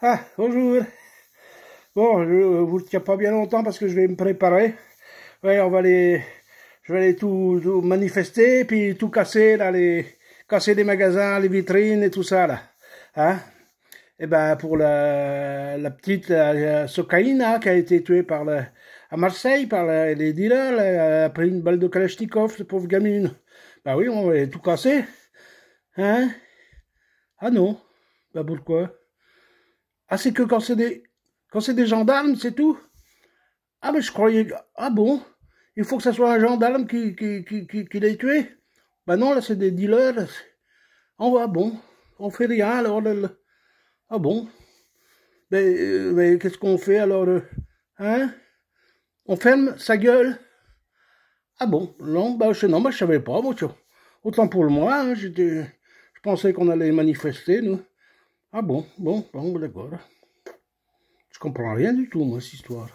Ah, bonjour. Bon, je euh, vous tiens pas bien longtemps parce que je vais me préparer. Ouais, on va aller, je vais aller tout, tout manifester, puis tout casser, là, les, casser les magasins, les vitrines et tout ça, là. Hein Et eh ben, pour la, la petite Sokaïna qui a été tuée par le, à Marseille par les dealers, là, a pris une balle de Kalachnikov, cette pauvre gamine. ben oui, on va tout casser. Hein Ah non ben pourquoi ah, c'est que quand c'est des, quand c'est des gendarmes, c'est tout Ah, mais je croyais, ah bon Il faut que ce soit un gendarme qui, qui, qui, qui, l'ait tué Ben non, là, c'est des dealers. Ah, on va, ah bon, on fait rien, alors, ah bon Mais, ben, mais euh, ben, qu'est-ce qu'on fait, alors, euh, hein On ferme sa gueule Ah bon, non, bah, je, non, je savais pas, moi, autant pour moi, hein, Je pensais qu'on allait manifester, nous. Ah bom, bom, vamos agora. Descompromeendo-te uma, se história.